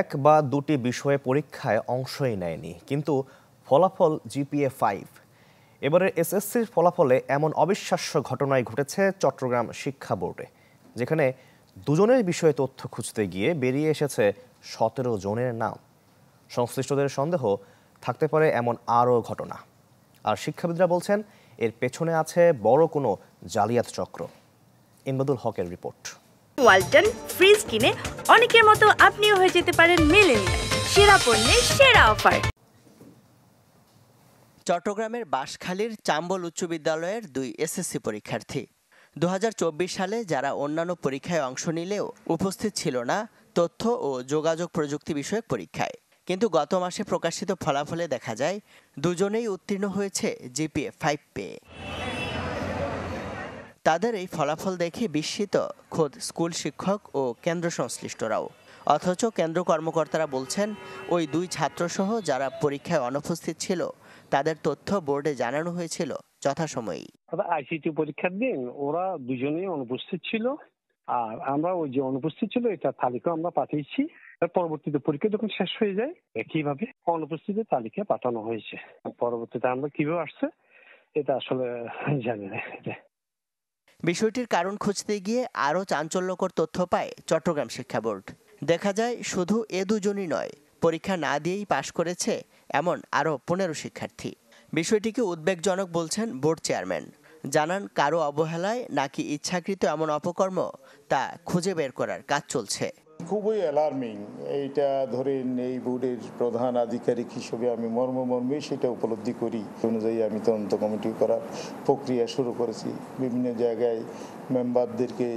এক বা দুটি বিষয়ে পরীক্ষায় অংশই নেয়নি কিন্তু ফলাফল জিপিএ ফাইভ এবারের এসএসসির ফলাফলে এমন অবিশ্বাস্য ঘটনাই ঘটেছে চট্টগ্রাম শিক্ষা বোর্ডে যেখানে দুজনের বিষয়ে তথ্য খুঁজতে গিয়ে বেরিয়ে এসেছে সতেরো জনের নাম সংশ্লিষ্টদের সন্দেহ থাকতে পারে এমন আরও ঘটনা আর শিক্ষাবিদরা বলছেন এর পেছনে আছে বড় কোনো জালিয়াত চক্র ইমবাদুল হকের রিপোর্ট ওয়ালটন ফ্রিজ কিনে অনেকের মতো আপনিও হয়ে যেতে পারেন মিলেনিয়াল সেরা পণ্যের সেরা অফার চট্টগ্রামের বাঁশখালীর চাম্বল উচ্চ বিদ্যালয়ের দুই এসএসসি পরীক্ষার্থী দু সালে যারা অন্যান্য পরীক্ষায় অংশ নিলেও উপস্থিত ছিল না তথ্য ও যোগাযোগ প্রযুক্তি বিষয়ক পরীক্ষায় কিন্তু গত মাসে প্রকাশিত ফলাফলে দেখা যায় দুজনেই উত্তীর্ণ হয়েছে জিপিএ ফাইভ পেয়ে তাদের এই ফলাফল দেখে বিস্মিত খোদ স্কুল শিক্ষক ও কেন্দ্র সংশ্লিষ্টরাও অথচ কেন্দ্র কর্মকর্তারা বলছেন ওই দুই ছাত্রসহ যারা পরীক্ষায় অনুপস্থিত ছিল তাদের তথ্য বোর্ডে জানানো হয়েছিল যথাসময়েই আইসিটি পরীক্ষার দিন ওরা দুজনেই অনুপস্থিত ছিল আর আমরা ওই যে অনুপস্থিত ছিল এটা তালিকা আমরা পাঠিয়েছি পরবর্তীতে পরীক্ষা যখন শেষ হয়ে যায় একইভাবে অনুপস্থিত তালিকা পাঠানো হয়েছে পরবর্তীতে আমরা কিভাবে আসছে এটা আসলে জানি না বিষয়টির কারণ খুঁজতে গিয়ে আরও চাঞ্চল্যকর তথ্য পায় চট্টগ্রাম শিক্ষা বোর্ড দেখা যায় শুধু এ দুজনই নয় পরীক্ষা না দিয়েই পাশ করেছে এমন আরও পনেরো শিক্ষার্থী বিষয়টিকে উদ্বেগজনক বলছেন বোর্ড চেয়ারম্যান জানান কারো অবহেলায় নাকি ইচ্ছাকৃত এমন অপকর্ম তা খুঁজে বের করার কাজ চলছে খুবই অ্যালার্মিং এইটা ধরেন এই বোর্ডের প্রধান আধিকারিক হিসেবে আমি মর্মে সেটা উপলব্ধি করি অনুযায়ী আমি তদন্ত কমিটি করার প্রক্রিয়া শুরু করেছি বিভিন্ন জায়গায় মেম্বারদেরকে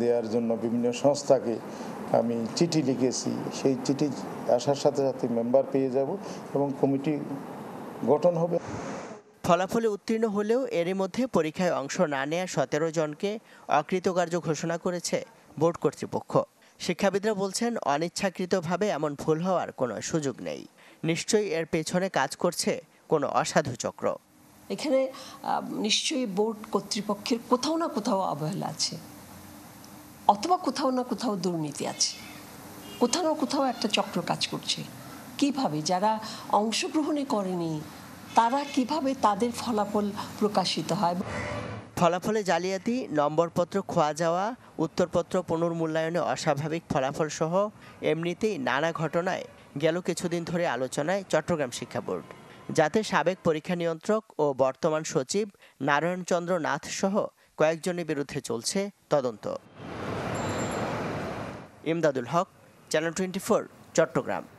দেওয়ার জন্য বিভিন্ন সংস্থাকে আমি চিঠি লিখেছি সেই চিঠি আসার সাথে সাথে মেম্বার পেয়ে যাব এবং কমিটি গঠন হবে ফলাফলে উত্তীর্ণ হলেও এরই মধ্যে পরীক্ষায় অংশ না নেয়া সতেরো জনকে অকৃতকার্য ঘোষণা করেছে বোর্ড কর্তৃপক্ষ শিক্ষাবিদরা বলছেন অনিচ্ছাকৃতভাবে এমন ভুল হওয়ার কোনো সুযোগ নেই নিশ্চয়ই এর পেছনে কাজ করছে কোনো অসাধু চক্র এখানে নিশ্চয়ই বোর্ড কর্তৃপক্ষের কোথাও না কোথাও অবহেলা আছে অথবা কোথাও না কোথাও দুর্নীতি আছে কোথাও না কোথাও একটা চক্র কাজ করছে কিভাবে যারা অংশগ্রহণে করেনি তারা কিভাবে তাদের ফলাফল প্রকাশিত হয় ফলাফলে জালিয়াতি নম্বরপত্র খোয়া যাওয়া উত্তরপত্র পুনর্মূল্যায়নে অস্বাভাবিক ফলাফলসহ এমনিতেই নানা ঘটনায় গেল কিছুদিন ধরে আলোচনায় চট্টগ্রাম শিক্ষা বোর্ড যাতে সাবেক পরীক্ষা নিয়ন্ত্রক ও বর্তমান সচিব নারায়ণচন্দ্র নাথ সহ কয়েকজনের বিরুদ্ধে চলছে তদন্ত ইমদাদুল হক চ্যানেল টোয়েন্টি চট্টগ্রাম